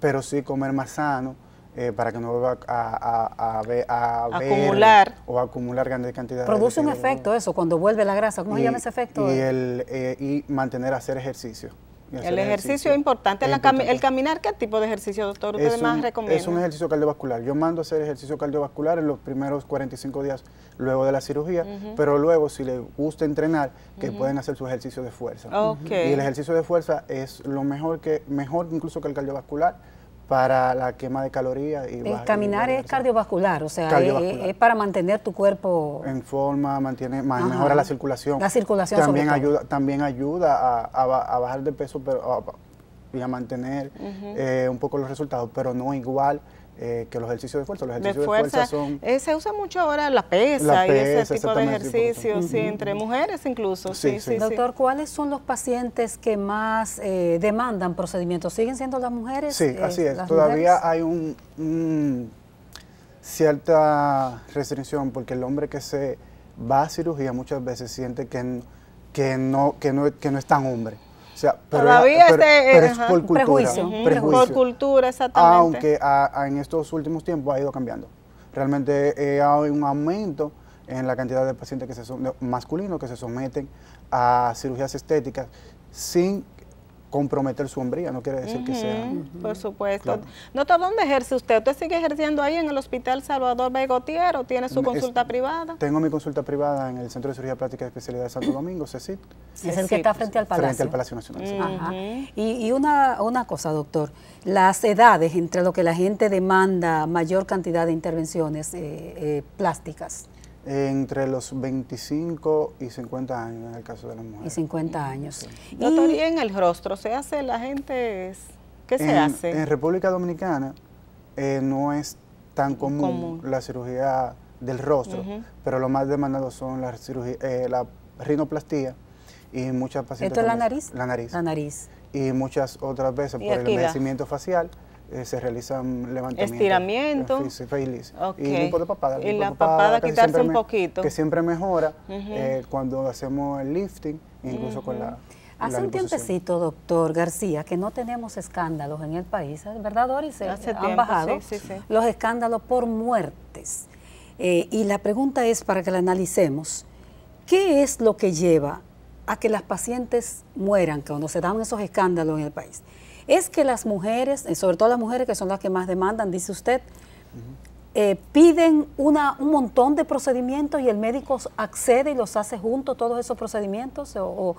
pero sí comer más sano eh, para que no vuelva a, ver, acumular o acumular grandes cantidades. Produce un efecto eso, cuando vuelve la grasa, ¿cómo se llama ese efecto? Y, el, eh, y mantener hacer ejercicio. El ejercicio, es importante. ¿El caminar qué tipo de ejercicio, doctor? ¿Usted más recomienda? Es un ejercicio cardiovascular. Yo mando a hacer ejercicio cardiovascular en los primeros 45 días luego de la cirugía, pero luego, si les gusta entrenar, que pueden hacer su ejercicio de fuerza. Y el ejercicio de fuerza es lo mejor que, mejor incluso que el cardiovascular para la quema de calorías. Y caminar es cardiovascular, o sea, Es, para mantener tu cuerpo... En forma, mantiene, mejora la circulación. La circulación También ayuda, también ayuda a, bajar de peso pero, a, y a mantener eh, un poco los resultados, pero no igual eh, que los ejercicios de fuerza. Los ejercicios de fuerza, son... Eh, se usa mucho ahora la pesa, y ese tipo de ejercicios, entre mujeres incluso. Doctor, ¿cuáles son los pacientes que más eh, demandan procedimientos? ¿Siguen siendo las mujeres? Sí, así es. Todavía hay un, cierta restricción porque el hombre que se va a cirugía muchas veces siente que, que, no, que, no, que no es tan hombre o sea, Todavía es, por cultura. Prejuicio. Aunque en estos últimos tiempos ha ido cambiando. Realmente eh, hay un aumento en la cantidad de pacientes que se masculinos que se someten a cirugías estéticas sin comprometer su hombría, no quiere decir que sea. Por supuesto. no Doctor, ¿dónde ejerce usted? ¿Usted sigue ejerciendo ahí en el Hospital Salvador Begotiero, tiene su consulta privada? Tengo mi consulta privada en el Centro de Cirugía Plástica de Especialidad de Santo Domingo, Cecil es el que está e frente al Palacio. Frente al Palacio Nacional. Y, una, una cosa, doctor, las edades entre lo que la gente demanda mayor cantidad de intervenciones eh, eh plásticas entre los 25 y 50 años en el caso de las mujeres. Y 50 años. Doctor, ¿y en el rostro se hace la gente? Es, ¿Qué se hace? En República Dominicana eh, no es tan común, la cirugía del rostro, pero lo más demandado son eh, la, cirugía, la rinoplastía y muchas pacientes. ¿Esto es la nariz? La nariz. La nariz. Y muchas otras veces por el envejecimiento facial eh, se realizan levantamientos. Estiramiento. Y un de papada. la papada, un poquito. que siempre mejora eh, cuando hacemos el lifting, incluso con la... Hace un tiempecito, doctor García, que no tenemos escándalos en el país, ¿verdad, Doris? Hace han bajado los escándalos por muertes. Eh, y la pregunta es, para que la analicemos, ¿qué es lo que lleva a que las pacientes mueran cuando se dan esos escándalos en el país? es que las mujeres, eh, sobre todo las mujeres que son las que más demandan, dice usted, eh, piden una, un montón de procedimientos y el médico accede y los hace junto todos esos procedimientos o,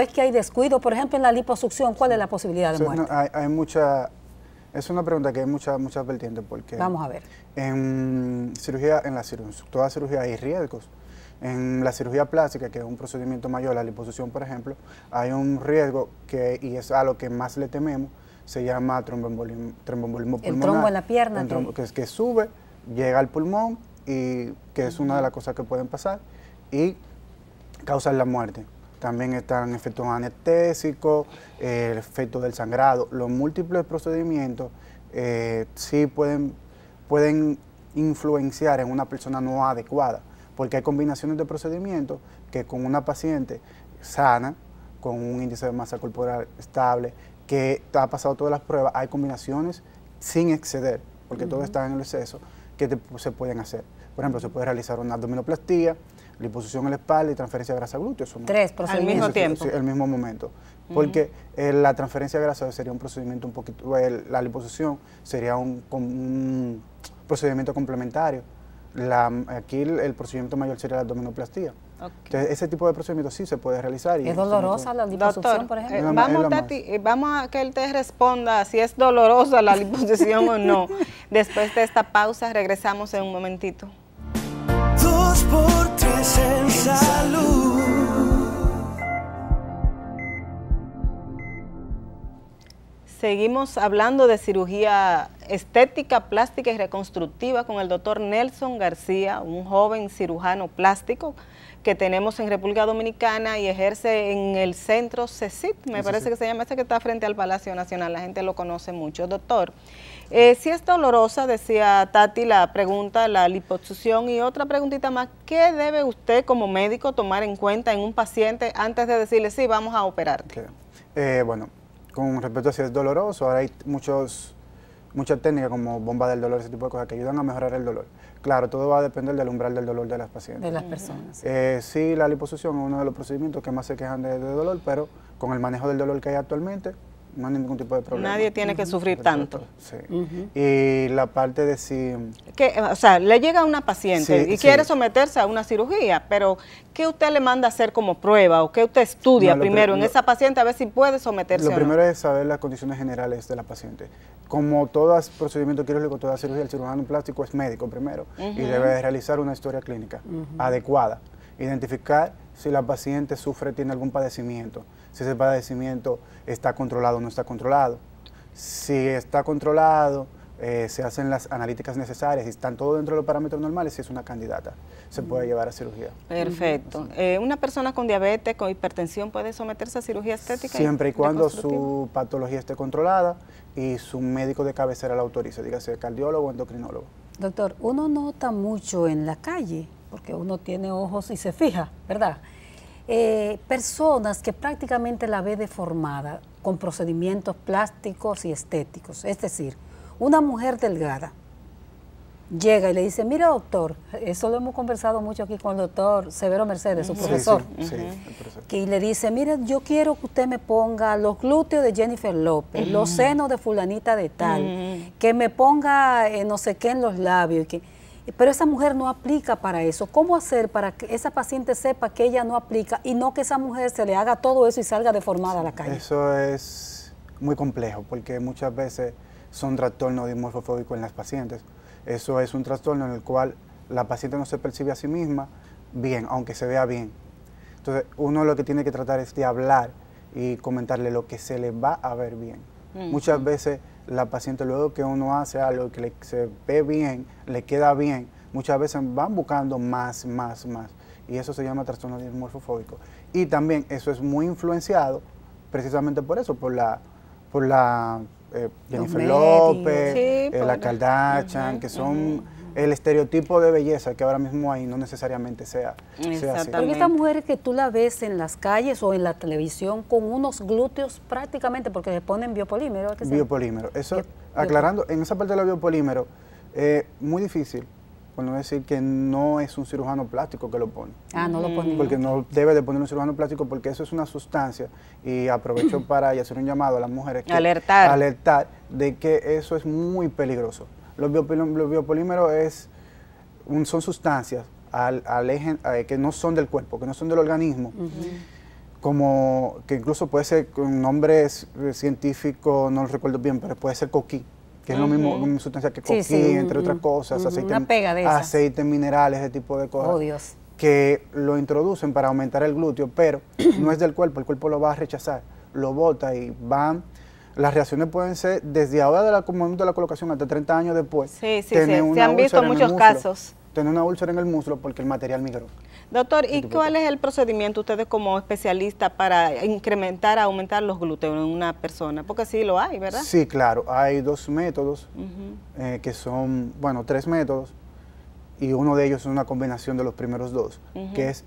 es que hay descuido. Por ejemplo, en la liposucción, ¿cuál es la posibilidad de muerte? hay, mucha... Es una pregunta que hay muchas mucha vertientes porque... Vamos a ver. En cirugía, en la cirugía, toda cirugía hay riesgos en la cirugía plástica, que es un procedimiento mayor, la liposucción, por ejemplo, hay un riesgo que, y es a lo que más le tememos, se llama tromboembolismo, pulmonar. trombo en la pierna. que, es, que sube, llega al pulmón, y que es una de las cosas que pueden pasar, y causan la muerte. También están efectos anestésicos, el efecto del sangrado. Los múltiples procedimientos eh, sí pueden, pueden influenciar en una persona no adecuada porque hay combinaciones de procedimientos que con una paciente sana, con un índice de masa corporal estable, que ha pasado todas las pruebas, hay combinaciones sin exceder, porque todo está en el exceso, que se pueden hacer. Por ejemplo, se puede realizar una abdominoplastía, liposucción en la espalda y transferencia de grasa glúteos. Tres Al mismo tiempo. Sí, al mismo momento. Porque eh, la transferencia de grasa sería un procedimiento un poquito, la liposucción sería un procedimiento complementario la, aquí el, procedimiento mayor sería la abdominoplastía. Entonces, ese tipo de procedimiento sí se puede realizar. Y ¿Es dolorosa la liposucción, por ejemplo? Eh, vamos, eh, vamos, a que él te responda si es dolorosa la liposucción o no. Después de esta pausa, regresamos en un momentito. salud. Seguimos hablando de cirugía estética, plástica y reconstructiva con el doctor Nelson García, un joven cirujano plástico que tenemos en República Dominicana y ejerce en el centro CECIT, me parece que se llama ese que está frente al Palacio Nacional, la gente lo conoce mucho. Doctor, eh, si es dolorosa, decía Tati, la pregunta, la liposucción y otra preguntita más, ¿qué debe usted como médico tomar en cuenta en un paciente antes de decirle, sí, vamos a operar? Eh, bueno, con respecto a si es doloroso, ahora hay muchos muchas técnicas como bomba del dolor, ese tipo de cosas que ayudan a mejorar el dolor. Claro, todo va a depender del umbral del dolor de las pacientes. De las personas. Eh, sí, la liposucción es uno de los procedimientos que más se quejan de dolor, pero con el manejo del dolor que hay actualmente, no hay ningún tipo de problema. Nadie tiene que sufrir tanto. Sí. Y la parte de si... Que, o sea, le llega a una paciente y quiere someterse a una cirugía, pero ¿qué usted le manda a hacer como prueba o qué usted estudia primero en esa paciente a ver si puede someterse Lo primero es saber las condiciones generales de la paciente. Como todo procedimiento quirúrgico, toda cirugía, el cirujano plástico es médico primero y debe realizar una historia clínica adecuada, identificar si la paciente sufre, tiene algún padecimiento, si ese padecimiento está controlado o no está controlado. Si está controlado, eh, se hacen las analíticas necesarias y están todos dentro de los parámetros normales, si es una candidata, se puede llevar a cirugía. Perfecto. Eh, ¿Una persona con diabetes, con hipertensión puede someterse a cirugía estética? Siempre y cuando su patología esté controlada y su médico de cabecera la autorice, dígase cardiólogo o endocrinólogo. Doctor, uno nota mucho en la calle porque uno tiene ojos y se fija, ¿verdad? Eh, personas que prácticamente la ve deformada con procedimientos plásticos y estéticos. Es decir, una mujer delgada llega y le dice, mira doctor, eso lo hemos conversado mucho aquí con el doctor Severo Mercedes, su profesor, sí, que le dice, mire, yo quiero que usted me ponga los glúteos de Jennifer López, los senos de fulanita de tal, que me ponga eh, no sé qué en los labios. que pero esa mujer no aplica para eso. ¿Cómo hacer para que esa paciente sepa que ella no aplica y no que esa mujer se le haga todo eso y salga deformada a la calle? Eso es muy complejo porque muchas veces son trastornos dimorfofóbicos en las pacientes. Eso es un trastorno en el cual la paciente no se percibe a sí misma bien, aunque se vea bien. Entonces, uno lo que tiene que tratar es de hablar y comentarle lo que se le va a ver bien. Mm. Muchas veces la paciente luego que uno hace algo que le, se ve bien, le queda bien, muchas veces van buscando más, más, más. Y eso se llama trastorno dismorfofóbico. Y también eso es muy influenciado precisamente por eso, por la, por la eh, López, eh, la Kardashian, que son el estereotipo de belleza que ahora mismo hay no necesariamente sea, así. Porque esta mujer que tú la ves en las calles o en la televisión con unos glúteos prácticamente porque le ponen biopolímero. biopolímero. Eso, aclarando, en esa parte de biopolímero, es eh, muy difícil, por no decir que no es un cirujano plástico que lo pone. Ah, no lo mm. pone. Porque no debe de poner un cirujano plástico porque eso es una sustancia y aprovecho para hacer un llamado a las mujeres. Que, alertar. Alertar de que eso es muy peligroso. Los, biopolímeros, son sustancias eh, que no son del cuerpo, que no son del organismo. Como que incluso puede ser con nombre eh, científico, no lo recuerdo bien, pero puede ser coquí, que es lo mismo, una sustancia que coquí, entre otras cosas, aceite, aceite minerales, ese tipo de cosas. Oh, que lo introducen para aumentar el glúteo, pero no es del cuerpo, el cuerpo lo va a rechazar, lo bota y van las reacciones pueden ser desde ahora del momento de la colocación hasta 30 años después. Sí, sí, sí. Se han visto muchos casos. Tener una úlcera en el muslo porque el material migró. Doctor, ¿y cuál es el procedimiento ustedes como especialista para incrementar, aumentar los glúteos en una persona? Porque sí lo hay, ¿verdad? Sí, claro. Hay dos métodos eh, que son, bueno, tres métodos y uno de ellos es una combinación de los primeros dos, que es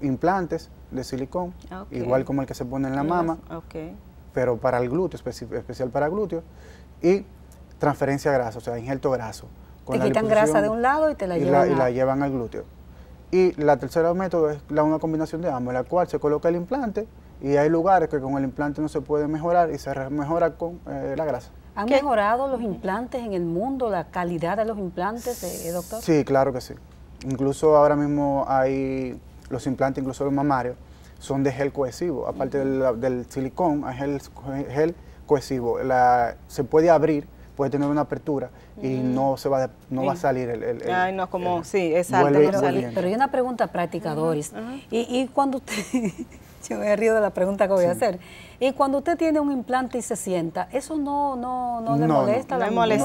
implantes de silicón, igual como el que se pone en la mama, okay pero para el glúteo, especial para glúteo, y transferencia grasa, o sea, injerto graso. Con te quitan grasa de un lado y te la llevan. y la llevan al glúteo. Y la tercera método es una combinación de ambos, en la cual se coloca el implante y hay lugares que con el implante no se puede mejorar y se mejora con eh, la grasa. ¿Han mejorado los implantes en el mundo, la calidad de los implantes, eh, eh, doctor? Sí, claro que sí. Incluso ahora mismo hay los implantes, incluso los mamarios, son de gel cohesivo. Aparte del, del silicón, es gel, gel cohesivo. La, se puede abrir, puede tener una apertura y no se va, no va a salir el, Ay, no, como, sí, exacto. pero, hay una pregunta práctica, y, cuando usted, yo me río de la pregunta que voy a hacer, y cuando usted tiene un implante y se sienta, ¿eso no, no, no le molesta? No, no, Debe,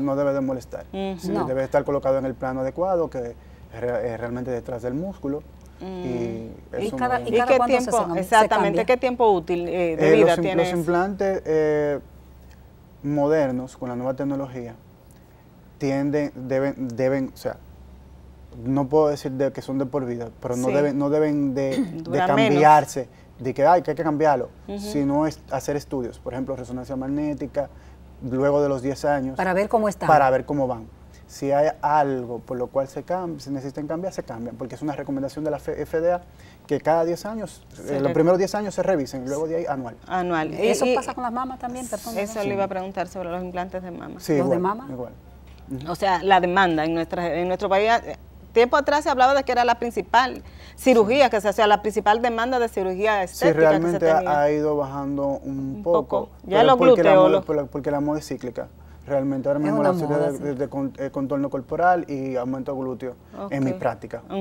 no, debe, de molestar. debe estar colocado en el plano adecuado, que es realmente detrás del músculo. Y, mm. cada, tiempo, exactamente, qué tiempo útil eh, de eh, vida los, Los implantes eh, modernos con la nueva tecnología tienden, deben, deben, o sea, no puedo decir de que son de por vida, pero no deben, no deben de, cambiarse, de que, ay, que hay que cambiarlo, sino hacer estudios, por ejemplo, resonancia magnética, luego de los 10 años. Para ver cómo Para ver cómo van. Si hay algo por lo cual se, se necesitan cambiar, se cambian, porque es una recomendación de la FDA que cada 10 años, eh, los primeros 10 años se revisen, luego de ahí anual. Anual. ¿Y eso pasa con las mamas también? Perdón, eso le iba a preguntar sobre los implantes de mama. ¿Los de mama? Igual. O sea, la demanda en, nuestra, en nuestro país eh, tiempo atrás se hablaba de que era la principal cirugía que se hacía, la principal demanda de cirugía estética. Sí, realmente ha ido bajando un, poco, Ya lo porque porque la moda es cíclica realmente. Ahora mismo la moda, de, eh, contorno corporal y aumento glúteo en mi práctica, por,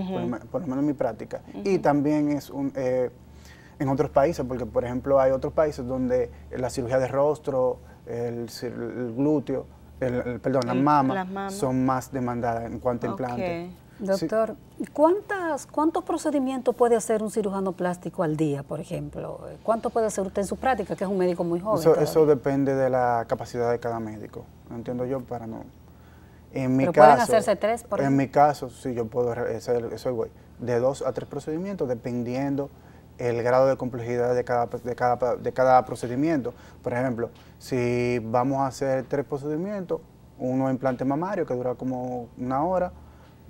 lo, menos en mi práctica. Y también es eh, en otros países, porque por ejemplo hay otros países donde la cirugía de rostro, el, glúteo, el, perdón, las mamas, son más demandadas en cuanto a implantes. Doctor, ¿cuántas, ¿cuántos procedimientos puede hacer un cirujano plástico al día, por ejemplo? ¿Cuánto puede hacer usted en su práctica, que es un médico muy joven? Eso, depende de la capacidad de cada médico, no entiendo yo, para no... En mi caso, pueden hacerse tres, por En mi caso, sí, yo puedo hacer, eso güey, de dos a tres procedimientos, dependiendo el grado de complejidad de cada, de, cada, de cada procedimiento. Por ejemplo, si vamos a hacer tres procedimientos, uno implante mamario que dura como una hora,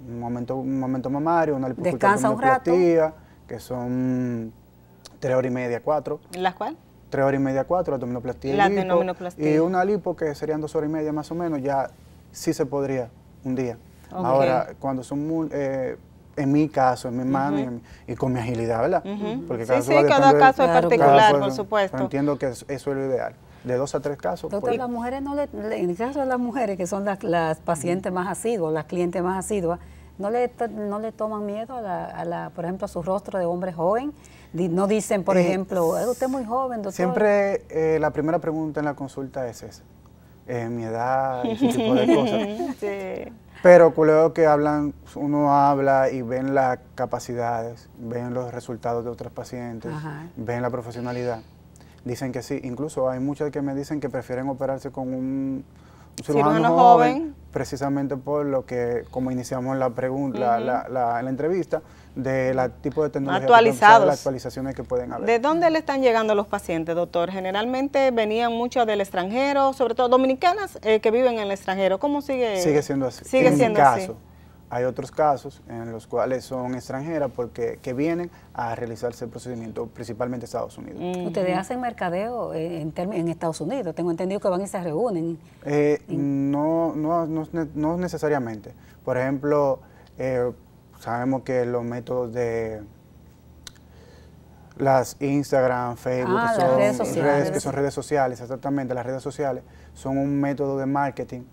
un momento, un momento mamario, una lipo que son tres horas y media, cuatro. ¿Las cuál? Tres horas y media, cuatro, la dominoplastia Y una lipo que serían dos horas y media más o menos, ya sí se podría un día. Ahora, cuando son muy, eh, en mi caso, en mi mano y, con mi agilidad, ¿verdad? Porque cada sí, sí, cada caso es particular, por supuesto. Entiendo que eso es lo ideal de dos a tres casos. Doctor, pues, las mujeres no le, en el caso de las mujeres, que son las, pacientes más asiduas, las clientes más asiduas, no le, no le toman miedo a la, por ejemplo, a su rostro de hombre joven. No dicen, por eh, ejemplo, usted es muy joven, doctor. Siempre eh, la primera pregunta en la consulta es esa. Eh, mi edad, ese tipo de cosas. Pero creo que hablan, uno habla y ven las capacidades, ven los resultados de otros pacientes, ven la profesionalidad dicen que sí. Incluso hay muchas que me dicen que prefieren operarse con un cirujano, joven, precisamente por lo que, como iniciamos la pregunta, la, entrevista, de la tipo de tecnología Actualizados. las actualizaciones que pueden haber. ¿De dónde le están llegando los pacientes, doctor? Generalmente venían muchos del extranjero, sobre todo dominicanas eh, que viven en el extranjero. ¿Cómo sigue? Sigue siendo así. Sigue siendo así. Hay otros casos en los cuales son extranjeras porque que vienen a realizarse el procedimiento, principalmente Estados Unidos. Mm. ¿Ustedes hacen mercadeo en, Estados Unidos? Tengo entendido que van y se reúnen. Eh, no, no, no, no, necesariamente. Por ejemplo, eh, sabemos que los métodos de las Instagram, Facebook, ah, que son redes, sociales, que son redes sociales, exactamente, las redes sociales son un método de marketing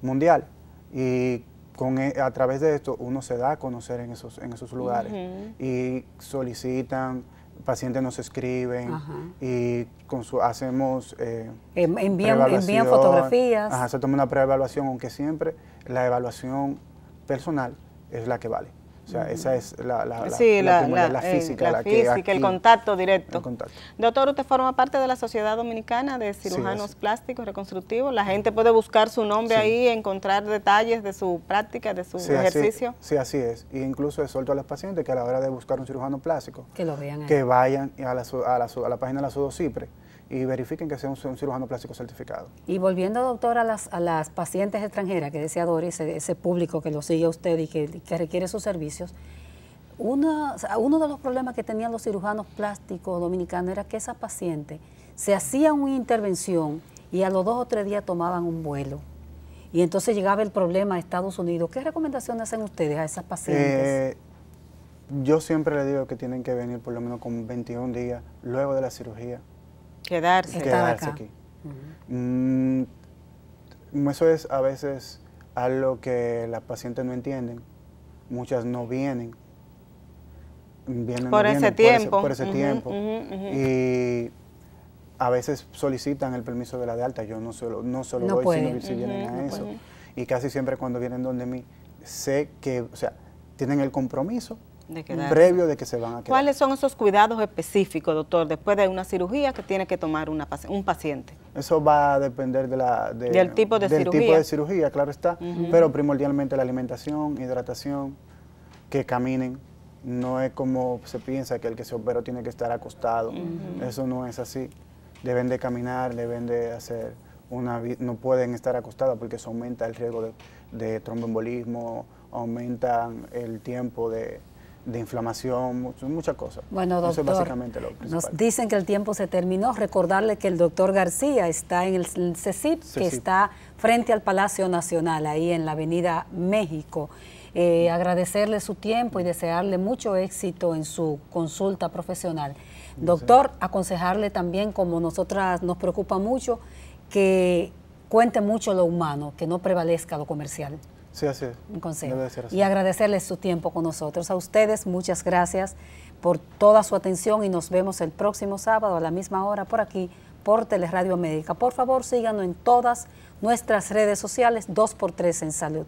mundial y con, e, a través de esto uno se da a conocer en esos, en esos lugares y solicitan, pacientes nos escriben y con su, hacemos... Eh, envían, envían, fotografías. se toma una preevaluación, aunque siempre la evaluación personal es la que vale. O sea, esa es la, sí, la, eh, física. La, física, el contacto directo. Doctor, usted forma parte de la Sociedad Dominicana de Cirujanos Plásticos Reconstructivos. La gente puede buscar su nombre ahí, encontrar detalles de su práctica, de su ejercicio. sí, así es. Y incluso exhorto a los pacientes que a la hora de buscar un cirujano plástico, que lo vean Que vayan a la, a página de la Sudocipre y verifiquen que sea un, cirujano plástico certificado. Y volviendo, doctor, a las, a las pacientes extranjeras que decía Doris, ese, público que lo sigue a usted y que, requiere sus servicios, uno de los problemas que tenían los cirujanos plásticos dominicanos era que esa paciente se hacía una intervención y a los dos o tres días tomaban un vuelo. Y entonces llegaba el problema a Estados Unidos. ¿Qué recomendaciones hacen ustedes a esas pacientes? Eh, yo siempre le digo que tienen que venir por lo menos con 21 días luego de la cirugía Quedarse. Quedarse aquí. Mm, eso es a veces algo que las pacientes no entienden. Muchas no vienen. vienen por, ese tiempo. por ese, tiempo. Y a veces solicitan el permiso de la de alta. Yo no solo no solo doy, si vienen a eso. Y casi siempre cuando vienen donde mí, sé que, o sea, tienen el compromiso de previo de que se van a quedar. ¿Cuáles son esos cuidados específicos, doctor, después de una cirugía que tiene que tomar una, un paciente? Eso va a depender de la, del tipo de cirugía. tipo de cirugía, claro está, pero primordialmente la alimentación, hidratación, que caminen. No es como se piensa que el que se operó tiene que estar acostado. Eso no es así. Deben de caminar, deben de hacer una no pueden estar acostados porque eso aumenta el riesgo de, de tromboembolismo, aumenta el tiempo de, de inflamación, muchas cosas. Bueno, doctor, Eso nos dicen que el tiempo se terminó. Recordarle que el doctor García está en el CECIP, que está frente al Palacio Nacional, ahí en la Avenida México. Eh, agradecerle su tiempo y desearle mucho éxito en su consulta profesional. Doctor, aconsejarle también, como nosotras nos preocupa mucho, que cuente mucho lo humano, que no prevalezca lo comercial. Sí, así Y agradecerles su tiempo con nosotros. A ustedes, muchas gracias por toda su atención y nos vemos el próximo sábado a la misma hora por aquí, por Teleradio Médica Por favor, síganos en todas nuestras redes sociales, 2x3 en salud.